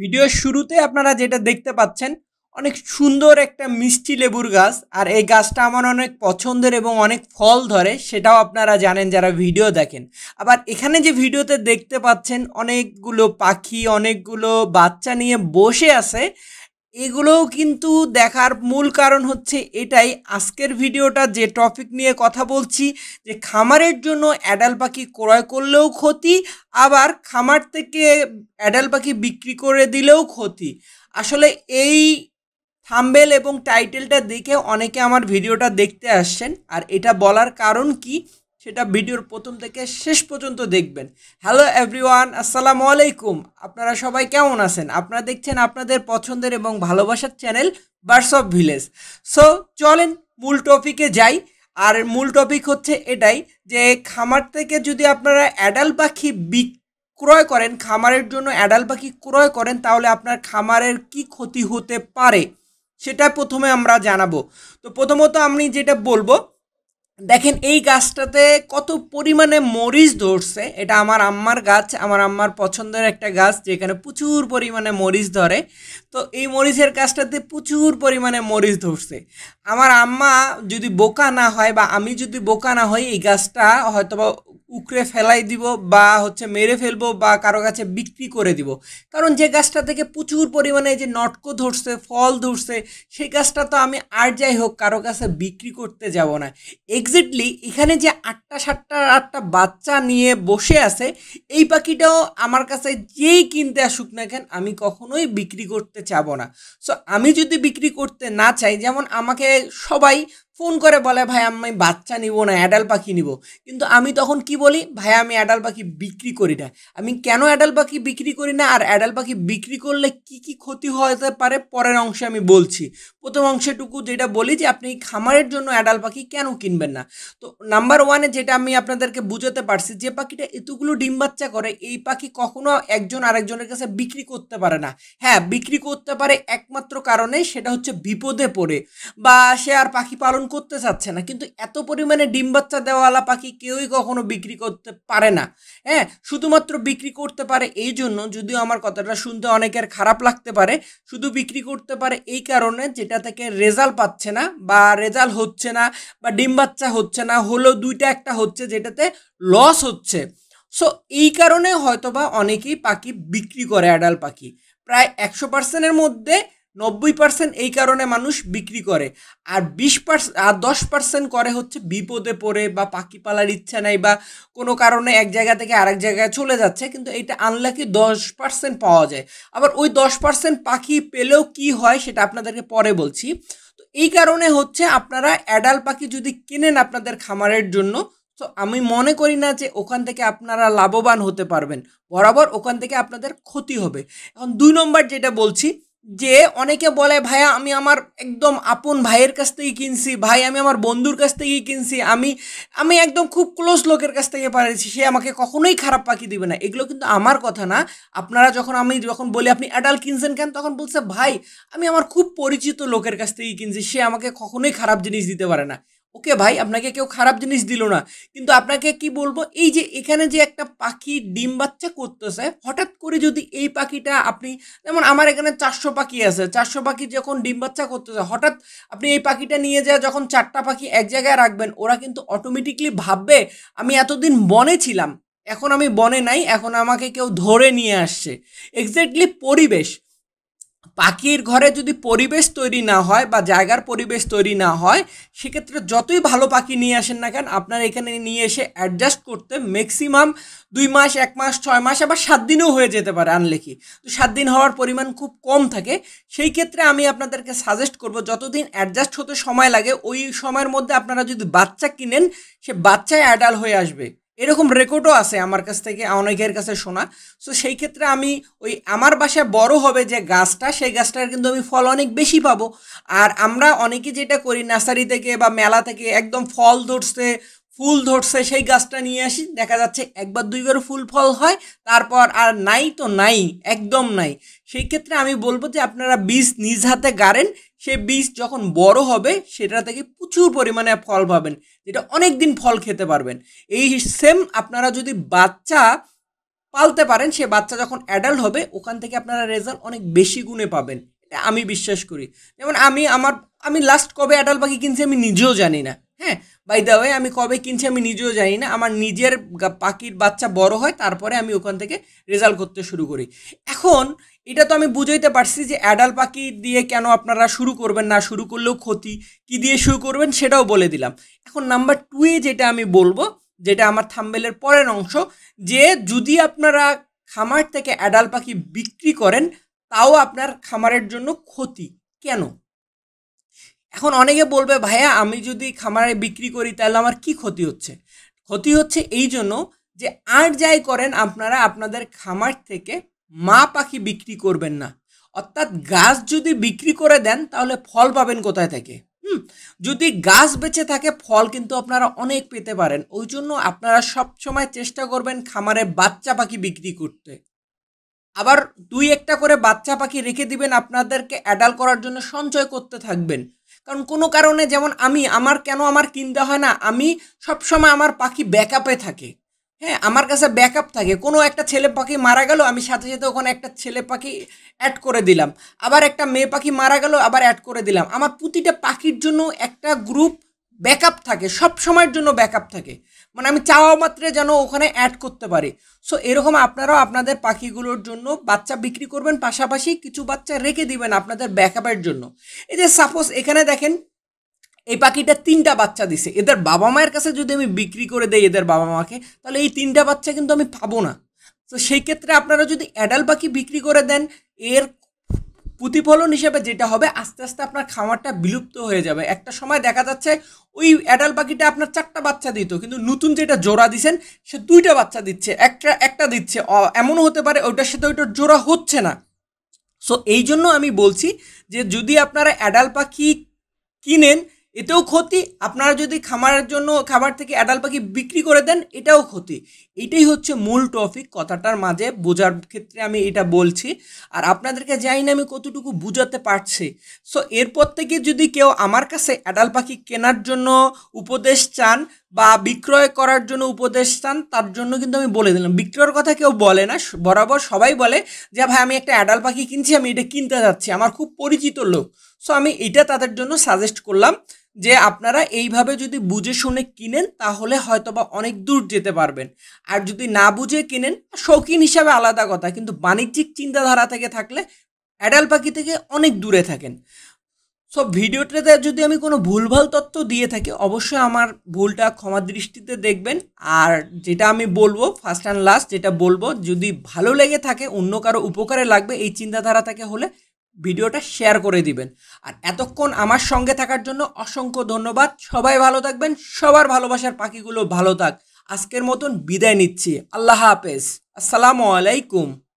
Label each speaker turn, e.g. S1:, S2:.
S1: ভিডিওর শুরুতে আপনারা যেটা দেখতে পাচ্ছেন অনেক সুন্দর একটা মিষ্টি লেবুর গাছ আর এই গাছটা আমার অনেক পছন্দের এবং অনেক ফল ধরে সেটাও আপনারা জানেন যারা ভিডিও দেখেন আবার এখানে যে ভিডিওতে দেখতে পাচ্ছেন অনেকগুলো পাখি অনেকগুলো বাচ্চা নিয়ে বসে আছে এগুলোও কিন্তু দেখার মূল কারণ হচ্ছে এটাই আজকের ভিডিওটা যে টপিক নিয়ে কথা বলছি যে খামারের জন্য অ্যাডাল পাখি ক্রয় করলেও ক্ষতি আবার খামার থেকে অ্যাডাল পাখি বিক্রি করে দিলেও ক্ষতি আসলে এই থাম্বেল এবং টাইটেলটা দেখে অনেকে আমার ভিডিওটা দেখতে আসছেন আর এটা বলার কারণ কি সেটা ভিডিওর প্রথম থেকে শেষ পর্যন্ত দেখবেন হ্যালো এভরিওয়ান আসসালামু আলাইকুম আপনারা সবাই কেমন আছেন আপনারা দেখছেন আপনাদের পছন্দের এবং ভালোবাসার channel bars of village so চলেন মূল টপিকে যাই আর মূল টপিক হচ্ছে এটাই যে খামার থেকে যদি আপনারা অ্যাডাল পাখি বিক ক্রয় করেন খামারের জন্য অ্যাডাল পাখি ক্রয় করেন তাহলে আপনার খামারের কি ক্ষতি হতে পারে সেটা প্রথমে আমরা জানাবো তো প্রথমত আমি যেটা বলবো দেখেন এই গাছটাতে কত পরিমাণে মরিচ ধরছে এটা আমার আম্মার গাছ আমার আম্মার পছন্দের একটা গাছ যেখানে প্রচুর পরিমাণে মরিচ ধরে তো এই মরিচের গাছটাতে প্রচুর পরিমাণে মরিচ ধরছে আমার আম্মা যদি বোকা না হয় বা আমি যদি বোকা না হই এই গাছটা হয়তোবা উকড়ে ফেলাই দিব বা হচ্ছে মেরে ফেলবো বা কারো কাছে বিক্রি করে দিব কারণ যে গাছটা থেকে প্রচুর পরিমাণে যে নটকো ধরছে ফল ধরছে সেই গাছটা তো আমি আর যাই হোক কারো কাছে বিক্রি করতে যাব না এক্স্যাক্টলি এখানে যে আটটা সাতটা আটটা বাচ্চা নিয়ে বসে আছে এই পাখিটাও আমার কাছে যেই কিনতে আসুক না কেন আমি কখনোই বিক্রি করতে চাব না সো আমি যদি বিক্রি করতে না চাই যেমন আমাকে সবাই ফোন করে বলে ভাই আমি বাচ্চা নিব না অ্যাডাল পাখি নিব কিন্তু আমি তখন কি বলি ভাই আমি অ্যাডাল পাখি বিক্রি করি না আমি কেন অ্যাডাল পাখি বিক্রি করি না আর অ্যাডাল পাখি বিক্রি করলে কি কি ক্ষতি হতে পারে পরের অংশে আমি বলছি প্রথম অংশেটুকু যেটা বলি যে আপনি খামারের জন্য অ্যাডাল পাখি কেন কিনবেন না তো নাম্বার ওয়ানে যেটা আমি আপনাদেরকে বুঝাতে পারছি যে পাখিটা এতগুলো ডিম বাচ্চা করে এই পাখি কখনো একজন আরেকজনের কাছে বিক্রি করতে পারে না হ্যাঁ বিক্রি করতে পারে একমাত্র কারণে সেটা হচ্ছে বিপদে পড়ে বা সে আর পাখি পালন করতে চাচ্ছে না কিন্তু এত পরিমাণে ডিম বাচ্চা দেওয়ালা পাখি কেউই কখনো বিক্রি করতে পারে না হ্যাঁ শুধুমাত্র বিক্রি করতে পারে এই জন্য যদিও আমার কথাটা শুনতে অনেকের খারাপ লাগতে পারে শুধু বিক্রি করতে পারে এই কারণে যেটা থেকে রেজাল্ট পাচ্ছে না বা রেজাল্ট হচ্ছে না বা ডিম বাচ্চা হচ্ছে না হলো দুইটা একটা হচ্ছে যেটাতে লস হচ্ছে সো এই কারণে হয়তোবা অনেকেই পাখি বিক্রি করে অ্যাডাল পাখি প্রায় একশো পার্সেন্টের মধ্যে নব্বই পার্সেন্ট এই কারণে মানুষ বিক্রি করে আর বিশ পার্সেন্ট আর দশ পার্সেন্ট করে হচ্ছে বিপদে পড়ে বা পাখি পালার ইচ্ছা নাই বা কোনো কারণে এক জায়গা থেকে আরেক জায়গায় চলে যাচ্ছে কিন্তু এটা আনলাকি দশ পার্সেন্ট পাওয়া যায় আবার ওই দশ পার্সেন্ট পাখি পেলেও কি হয় সেটা আপনাদেরকে পরে বলছি তো এই কারণে হচ্ছে আপনারা অ্যাডাল পাখি যদি কেনেন আপনাদের খামারের জন্য তো আমি মনে করি না যে ওখান থেকে আপনারা লাভবান হতে পারবেন বরাবর ওখান থেকে আপনাদের ক্ষতি হবে এখন দুই নম্বর যেটা বলছি যে অনেকে বলে ভাইয়া আমি আমার একদম আপন ভাইয়ের কাছ থেকে কিনছি ভাই আমি আমার বন্ধুর কাছ থেকে কিনছি আমি আমি একদম খুব ক্লোজ লোকের কাছ থেকে পারেছি সে আমাকে কখনোই খারাপ পাখি দিবে না এগুলো কিন্তু আমার কথা না আপনারা যখন আমি যখন বলি আপনি অ্যাডাল কিনছেন কেন তখন বলছে ভাই আমি আমার খুব পরিচিত লোকের কাছ থেকে কিনছি সে আমাকে কখনোই খারাপ জিনিস দিতে পারে না ওকে ভাই আপনাকে কেউ খারাপ জিনিস দিল না কিন্তু আপনাকে কি বলবো এই যে এখানে যে একটা পাখি ডিম বাচ্চা করতেছে হঠাৎ করে যদি এই পাখিটা আপনি যেমন আমার এখানে চারশো পাখি আছে চারশো পাখি যখন ডিম বাচ্চা করতেছে হঠাৎ আপনি এই পাখিটা নিয়ে যা যখন চারটা পাখি এক জায়গায় রাখবেন ওরা কিন্তু অটোমেটিকলি ভাববে আমি এতদিন বনে ছিলাম এখন আমি বনে নাই এখন আমাকে কেউ ধরে নিয়ে আসছে এক্স্যাক্টলি পরিবেশ পাখির ঘরে যদি পরিবেশ তৈরি না হয় বা জায়গার পরিবেশ তৈরি না হয় সেক্ষেত্রে যতই ভালো পাখি নিয়ে আসেন না কেন আপনার এখানে নিয়ে এসে অ্যাডজাস্ট করতে ম্যাক্সিমাম দুই মাস এক মাস ছয় মাস আবার সাত দিনও হয়ে যেতে পারে আনলেখি তো সাত দিন হওয়ার পরিমাণ খুব কম থাকে সেই ক্ষেত্রে আমি আপনাদেরকে সাজেস্ট করব যতদিন অ্যাডজাস্ট হতে সময় লাগে ওই সময়ের মধ্যে আপনারা যদি বাচ্চা কিনেন সে বাচ্চায় অ্যাডাল হয়ে আসবে এরকম রেকর্ডও আছে আমার কাছ থেকে অনেকের কাছে শোনা সো সেই ক্ষেত্রে আমি ওই আমার বাসায় বড় হবে যে গাছটা সেই গাছটার কিন্তু আমি ফল অনেক বেশি পাবো আর আমরা অনেকে যেটা করি নার্সারি থেকে বা মেলা থেকে একদম ফল ধরছে ফুল ধরছে সেই গাছটা নিয়ে আসি দেখা যাচ্ছে একবার দুইবার ফুল ফল হয় তারপর আর নাই তো নাই একদম নাই সেই ক্ষেত্রে আমি বলবো যে আপনারা বীজ নিজ হাতে গাড়েন সে বীজ যখন বড় হবে সেটা থেকে প্রচুর পরিমাণে ফল পাবেন যেটা অনেক দিন ফল খেতে পারবেন এই সেম আপনারা যদি বাচ্চা পালতে পারেন সে বাচ্চা যখন অ্যাডাল্ট হবে ওখান থেকে আপনারা রেজাল্ট অনেক বেশি গুণে পাবেন এটা আমি বিশ্বাস করি যেমন আমি আমার আমি লাস্ট কবে অ্যাডাল্ট পাখি কিনছি আমি নিজেও জানি না হ্যাঁ বাই দ্য ওয়ে আমি কবে কিনছি আমি নিজেও জানি না আমার নিজের পাখির বাচ্চা বড় হয় তারপরে আমি ওখান থেকে রেজাল্ট করতে শুরু করি এখন এটা তো আমি বুঝাইতে পারছি যে অ্যাডাল পাখি দিয়ে কেন আপনারা শুরু করবেন না শুরু করলেও ক্ষতি কি দিয়ে শুরু করবেন সেটাও বলে দিলাম এখন নাম্বার টুয়ে যেটা আমি বলবো যেটা আমার থাম্বেলের পরের অংশ যে যদি আপনারা খামার থেকে অ্যাডাল পাখি বিক্রি করেন তাও আপনার খামারের জন্য ক্ষতি কেন এখন অনেকে বলবে ভাইয়া আমি যদি খামারে বিক্রি করি তাহলে আমার কি ক্ষতি হচ্ছে ক্ষতি হচ্ছে এই জন্য যে আর যাই করেন আপনারা আপনাদের খামার থেকে মা পাখি বিক্রি করবেন না অর্থাৎ গাছ যদি বিক্রি করে দেন তাহলে ফল পাবেন কোথায় থেকে হুম যদি গাছ বেঁচে থাকে ফল কিন্তু আপনারা অনেক পেতে পারেন ওই জন্য আপনারা সবসময় চেষ্টা করবেন খামারে বাচ্চা পাখি বিক্রি করতে আবার দুই একটা করে বাচ্চা পাখি রেখে দিবেন আপনাদেরকে অ্যাডাল করার জন্য সঞ্চয় করতে থাকবেন কারণ কোনো কারণে যেমন আমি আমার কেন আমার কিনতে হয় না আমি সবসময় আমার পাখি ব্যাকআপে থাকে হ্যাঁ আমার কাছে ব্যাকআপ থাকে কোনো একটা ছেলে পাখি মারা গেল আমি সাথে সাথে ওখানে একটা ছেলে পাখি অ্যাড করে দিলাম আবার একটা মেয়ে পাখি মারা গেল আবার অ্যাড করে দিলাম আমার প্রতিটা পাখির জন্য একটা গ্রুপ ব্যাকআপ থাকে সব সময়ের জন্য ব্যাকআপ থাকে মানে আমি চাওয়া মাত্রে যেন ওখানে অ্যাড করতে পারি সো এরকম আপনারাও আপনাদের পাখিগুলোর জন্য বাচ্চা বিক্রি করবেন পাশাপাশি কিছু বাচ্চা রেখে দিবেন আপনাদের ব্যাকআপের জন্য এই যে সাপোজ এখানে দেখেন এই পাখিটা তিনটা বাচ্চা দিছে এদের বাবা মায়ের কাছে যদি আমি বিক্রি করে দেই এদের বাবা মাকে তাহলে এই তিনটা বাচ্চা কিন্তু আমি পাবো না তো সেই ক্ষেত্রে আপনারা যদি অ্যাডাল্ট পাখি বিক্রি করে দেন এর প্রতিফলন হিসেবে যেটা হবে আস্তে আস্তে আপনার খামারটা বিলুপ্ত হয়ে যাবে একটা সময় দেখা যাচ্ছে ওই অ্যাডাল পাখিটা আপনার চারটা বাচ্চা দিত কিন্তু নতুন যেটা জোড়া দিছেন সে দুইটা বাচ্চা দিচ্ছে একটা একটা দিচ্ছে এমনও হতে পারে ওইটার সাথে ওইটার জোড়া হচ্ছে না সো এই জন্য আমি বলছি যে যদি আপনারা অ্যাডাল পাখি কিনেন এতেও ক্ষতি আপনারা যদি খামারের জন্য খাবার থেকে অ্যাডাল পাখি বিক্রি করে দেন এটাও ক্ষতি এটাই হচ্ছে মূল টপিক কথাটার মাঝে বোঝার ক্ষেত্রে আমি এটা বলছি আর আপনাদেরকে জানি না আমি কতটুকু বুঝাতে পারছি সো এরপর থেকে যদি কেউ আমার কাছে অ্যাডাল পাখি কেনার জন্য উপদেশ চান বা বিক্রয় করার জন্য উপদেশ চান তার জন্য কিন্তু আমি বলে দিলাম বিক্রয়ের কথা কেউ বলে না বরাবর সবাই বলে যে ভাই আমি একটা অ্যাডাল পাখি কিনছি আমি এটা কিনতে যাচ্ছি আমার খুব পরিচিত লোক সো আমি এটা তাদের জন্য সাজেস্ট করলাম যে আপনারা এইভাবে যদি বুঝে শুনে কিনেন তাহলে হয়তোবা অনেক দূর যেতে পারবেন আর যদি না বুঝে কিনেন শৌখিন হিসাবে আলাদা কথা কিন্তু বাণিজ্যিক চিন্তাধারা থেকে থাকলে অ্যাডাল পাখি থেকে অনেক দূরে থাকেন সব ভিডিওটাতে যদি আমি কোনো ভুলভাল তথ্য দিয়ে থাকি অবশ্যই আমার ভুলটা ক্ষমা দৃষ্টিতে দেখবেন আর যেটা আমি বলবো ফার্স্ট অ্যান্ড লাস্ট যেটা বলবো যদি ভালো লেগে থাকে অন্য কারো উপকারে লাগবে এই চিন্তাধারা থেকে হলে ভিডিওটা শেয়ার করে দিবেন আর এতক্ষণ আমার সঙ্গে থাকার জন্য অসংখ্য ধন্যবাদ সবাই ভালো থাকবেন সবার ভালোবাসার পাখিগুলো ভালো থাক আজকের মতন বিদায় নিচ্ছি আল্লাহ হাফেজ আসসালামু আলাইকুম